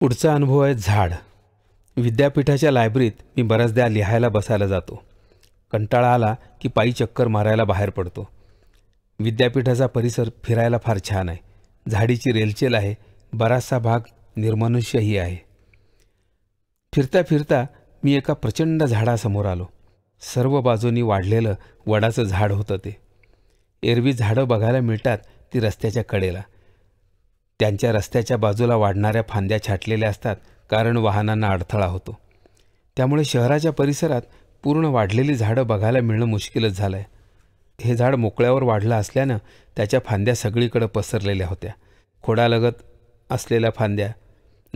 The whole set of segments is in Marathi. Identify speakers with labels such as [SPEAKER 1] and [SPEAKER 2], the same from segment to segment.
[SPEAKER 1] पुढचा अनुभव आहे झाड विद्यापीठाच्या लायब्ररीत मी बऱ्याचदा लिहायला बसायला जातो कंटाळा आला की पायी चक्कर मारायला बाहेर पडतो विद्यापीठाचा परिसर फिरायला फार छान आहे झाडीची रेलचेल आहे बराचसा भाग निर्मनुष्यही आहे फिरता फिरता मी एका प्रचंड झाडासमोर आलो सर्व बाजूनी वाढलेलं वडाचं झाड होतं ते एरवी झाडं बघायला मिळतात ती रस्त्याच्या कडेला त्यांच्या रस्त्याच्या बाजूला वाढणाऱ्या फांद्या छाटलेल्या असतात कारण वाहनांना अडथळा होतो त्यामुळे शहराच्या परिसरात पूर्ण वाढलेली झाडं बघायला मिळणं मुश्किलच झालं आहे हे झाड मोकळ्यावर वाढलं असल्यानं त्याच्या फांद्या सगळीकडं पसरलेल्या होत्या खोडालगत असलेल्या फांद्या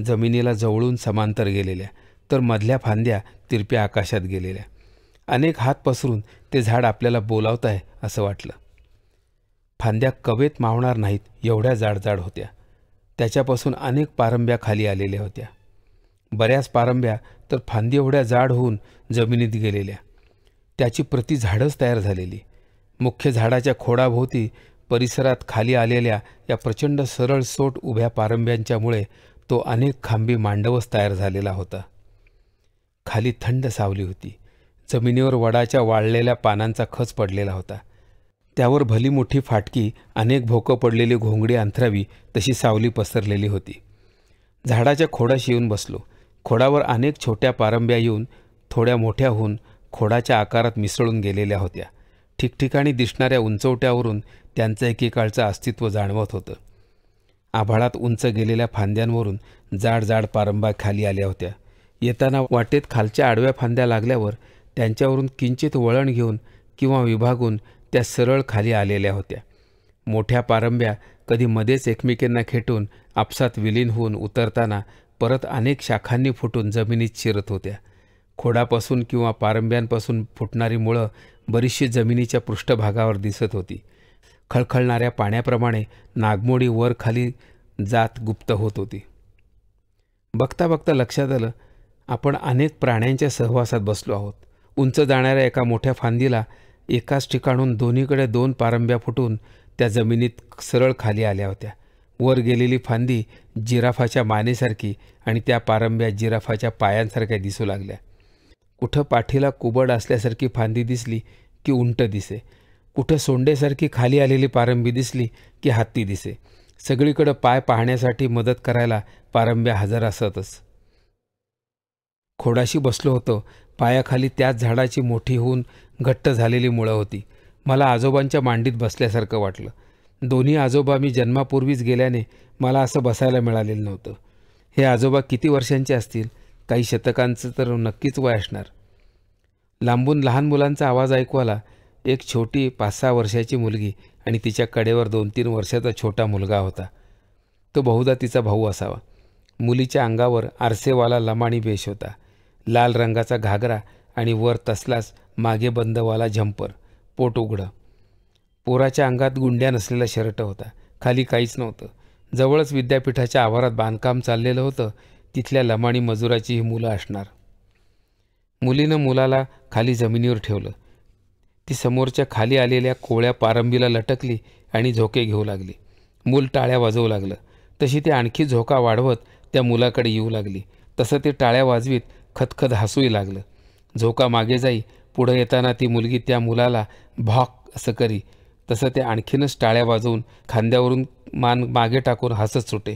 [SPEAKER 1] जमिनीला जवळून समांतर गेलेल्या तर मधल्या फांद्या तिरप्या आकाशात गेलेल्या अनेक हात पसरून ते झाड आपल्याला बोलावत आहे असं वाटलं फांद्या कवेत मावणार नाहीत एवढ्या जाडजाड होत्या त्याच्यापासून अनेक पारंब्या खाली आलेल्या होत्या बऱ्याच पारंब्या तर फांदी एवढ्या जाड होऊन जमिनीत गेलेल्या त्याची प्रति झाडंच तयार झालेली मुख्य झाडाच्या खोडाभोवती परिसरात खाली आलेल्या या प्रचंड सरळ सोट उभ्या पारंब्यांच्यामुळे तो अनेक खांबी मांडवच तयार झालेला होता खाली थंड सावली होती जमिनीवर वडाच्या वाळलेल्या पानांचा खच पडलेला होता त्यावर भली मोठी फाटकी अनेक भोकं पडलेली घोंगडी अंथरावी तशी सावली पसरलेली होती झाडाच्या खोडाशी येऊन बसलो खोडावर अनेक छोट्या पारंब्या येऊन थोड्या मोठ्या होऊन खोडाच्या आकारात मिसळून गेलेल्या होत्या ठिकठिकाणी दिसणाऱ्या उंचवट्यावरून त्यांचं एकेकाळचं अस्तित्व जाणवत होतं आभाळात उंच गेलेल्या फांद्यांवरून जाड जाड पारंबा खाली आल्या होत्या येताना वाटेत खालच्या आडव्या फांद्या लागल्यावर त्यांच्यावरून किंचित वळण घेऊन किंवा विभागून त्या सरळ खाली आलेल्या होत्या मोठ्या पारंब्या कधी मध्येच एकमेकींना खेटून आपसात विलीन होऊन उतरताना परत अनेक शाखांनी फुटून जमिनीत शिरत होत्या खोडापासून किंवा पारंब्यांपासून फुटणारी मुळं बरीचशी जमिनीच्या पृष्ठभागावर दिसत होती खळखळणाऱ्या पाण्याप्रमाणे नागमोडी वर खाली जात गुप्त होत होती बघता बघता लक्षात आलं आपण अनेक प्राण्यांच्या सहवासात बसलो आहोत उंच जाणाऱ्या एका मोठ्या फांदीला एकाच ठिकाणून दोन्हीकडे दोन पारंब्या फुटून त्या जमिनीत सरळ खाली आल्या होत्या वर गेलेली फांदी जिराफाच्या मानेसारखी आणि त्या पारंब्या जिराफाच्या पायांसारख्या दिसू लागल्या कुठं पाठीला कुबड असल्यासारखी फांदी दिसली की उंट दिसे कुठं सोंडेसारखी खाली आलेली पारंबी दिसली की हत्ती दिसे सगळीकडं पाय पाहण्यासाठी मदत करायला पारंब्या हजर असतच खोडाशी बसलो होतो पायाखाली त्याच झाडाची मोठी होऊन घट्ट झालेली मुळं होती मला आजोबांच्या मांडीत बसल्यासारखं वाटलं दोन्ही आजोबा मी जन्मापूर्वीच गेल्याने मला असं बसायला मिळालेलं नव्हतं हे आजोबा किती वर्षांचे असतील काही शतकांचं तर नक्कीच वय असणार लांबून लहान मुलांचा आवाज ऐकू आला एक छोटी पाच सहा वर्षाची मुलगी आणि तिच्या कडेवर दोन तीन वर्षाचा छोटा मुलगा होता तो बहुधा तिचा भाऊ असावा मुलीच्या अंगावर आरसेवाला लमाणी बेश होता लाल रंगाचा घागरा आणि वर तसलाच मागे बंदवाला झंपर पोट उघडं पोराच्या अंगात गुंड्या नसलेला शर्ट होता खाली काहीच नव्हतं जवळच विद्यापीठाच्या आवारात बांधकाम चाललेलं होतं तिथल्या लमाणी मजुराची ही मुलं असणार मुलीनं मुलाला खाली जमिनीवर ठेवलं ती समोरच्या खाली आलेल्या कोळ्या पारंबीला लटकली आणि झोके घेऊ लागली मूल टाळ्या वाजवू लागलं तशी ते आणखी झोका वाढवत त्या मुलाकडे येऊ लागली तसं ते टाळ्या वाजवीत खतखत हसूही लागलं झोका मागे जाई पुढं येताना ती मुलगी त्या मुलाला भॉक असं करी तसं ते आणखीनच टाळ्या वाजवून खांद्यावरून मान मागे टाकून हसत सुटे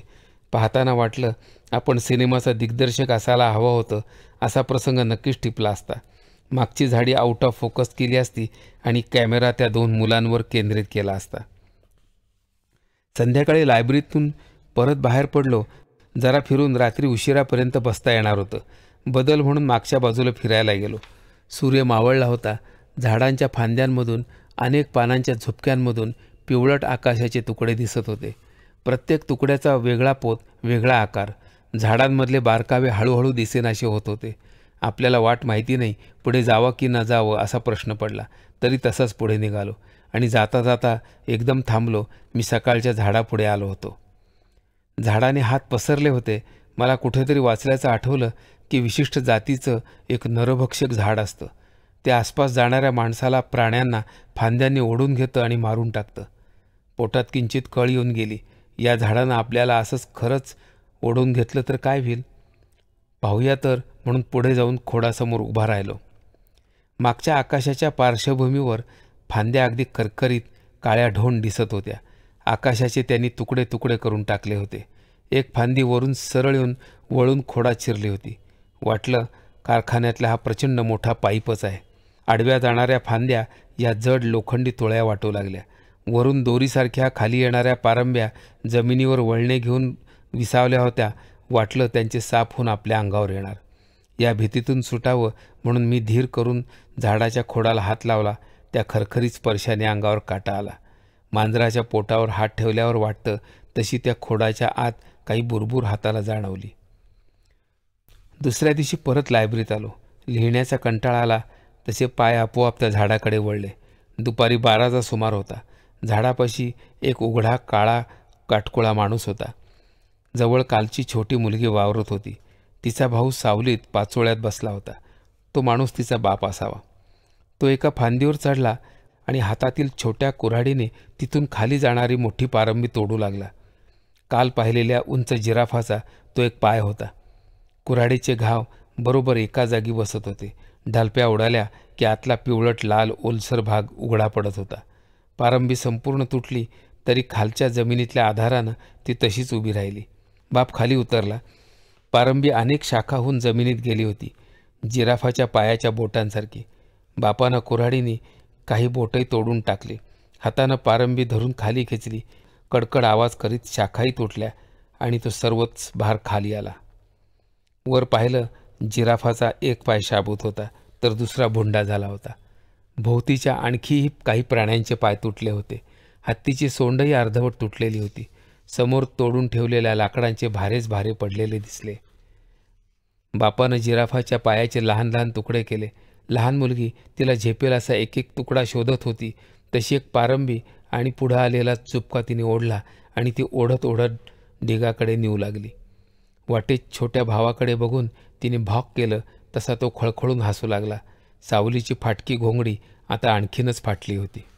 [SPEAKER 1] पाहताना वाटलं आपण सिनेमाचा दिग्दर्शक असायला हवं होतं असा प्रसंग नक्कीच टिपला असता मागची झाडी आउट ऑफ फोकस केली असती आणि कॅमेरा त्या दोन मुलांवर केंद्रित केला असता संध्याकाळी लायब्ररीतून परत बाहेर पडलो जरा फिरून रात्री उशिरापर्यंत बसता येणार होतं बदल म्हणून मागच्या बाजूला फिरायला गेलो सूर्य मावळला होता झाडांच्या फांद्यांमधून अनेक पानांच्या झुपक्यांमधून पिवळट आकाशाचे तुकडे दिसत होते प्रत्येक तुकड्याचा वेगळा पोत वेगळा आकार झाडांमधले बारकावे हळूहळू दिसेनाशे होत होते आपल्याला वाट माहिती नाही पुढे जावं की न जावं असा प्रश्न पडला तरी तसाच पुढे निघालो आणि जाता जाता एकदम थांबलो मी सकाळच्या झाडापुढे आलो होतो झाडाने हात पसरले होते मला कुठेतरी वाचल्याचं आठवलं की विशिष्ट जातीचं एक नरभक्षक झाड असतं ते आसपास जाणाऱ्या माणसाला प्राण्यांना फांद्याने ओढून घेतं आणि मारून टाकतं पोटात किंचित कळ येऊन गेली या झाडानं आपल्याला असंच खरंच ओढून घेतलं तर काय होईल पाहूया तर म्हणून पुढे जाऊन खोडासमोर उभा राहिलो मागच्या आकाशाच्या पार्श्वभूमीवर फांद्या अगदी करकरीत काळ्या ढोंड दिसत होत्या आकाशाचे त्यांनी तुकडे तुकडे करून टाकले होते एक फांदी वरून सरळ येऊन वळून खोडा चिरली होती वाटलं कारखान्यातला हा प्रचंड मोठा पाईपच आहे आडव्या जाणाऱ्या फांद्या या जड लोखंडी तोळ्या वाटू लागल्या वरून दोरीसारख्या खाली येणाऱ्या पारंब्या जमिनीवर वळणे घेऊन विसावल्या होत्या वाटलं त्यांचे साप होऊन आपल्या अंगावर येणार या भीतीतून सुटावं म्हणून मी धीर करून झाडाच्या खोडाला हात लावला त्या खरखरी स्पर्शाने अंगावर काटा आला मांजराच्या पोटावर हात ठेवल्यावर वाटतं तशी त्या खोडाच्या आत काही बुरबुर हाताला जाणवली दुसऱ्या दिवशी परत लायब्ररीत आलो लिहिण्याचा कंटाळा आला तसे पाय आपोआप त्या झाडाकडे वळले दुपारी बाराचा सुमार होता झाडापाशी एक उघडा काळा काटकोळा माणूस होता जवळ कालची छोटी मुलगी वावरत होती तिचा भाऊ सावलीत पाचोळ्यात बसला होता तो माणूस तिचा बाप असावा तो एका फांदीवर चढला आणि हातातील छोट्या कुऱ्हाडीने तिथून खाली जाणारी मोठी पारंबी तोडू लागला काल पाहिलेल्या उंच जिराफाचा तो एक पाय होता कुऱ्हाडीचे घाव बरोबर एका जागी बसत होते ढालप्या उडाल्या की आतला पिवळट लाल ओलसर भाग उघडा पडत होता पारंबी संपूर्ण तुटली तरी खालच्या जमिनीतल्या आधारानं ती तशीच उभी राहिली बाप खाली उतरला पारंबी अनेक शाखाहून जमिनीत गेली होती जिराफाच्या पायाच्या बोटांसारखी बापानं कुऱ्हाडीने काही बोटही तोडून टाकली हातानं पारंबी धरून खाली खेचली कडकड आवाज करीत शाखाही तुटल्या आणि तो सर्वच भार खाली आला वर पाहिलं जिराफाचा एक पाय शाबूत होता तर दुसरा भोंडा झाला होता भोवतीच्या आणखीही काही प्राण्यांचे पाय तुटले होते हत्तीची सोंडही अर्धवट तुटलेली होती समोर तोडून ठेवलेल्या लाकडांचे भारेच भारे पडलेले दिसले बापानं जिराफाच्या पायाचे लहान लहान तुकडे केले लहान मुलगी तिला झेपेल असा एक एक तुकडा शोधत होती तशी एक पारंबी आणि पुढं आलेला चुपका तिने ओढला आणि ती ओढत ओढत ढिगाकडे नेऊ लागली वाटेत छोट्या भावाकडे बघून तिने भाग केलं तसा तो खळखळून हसू लागला सावलीची फाटकी घोंगडी आता आणखीनच फाटली होती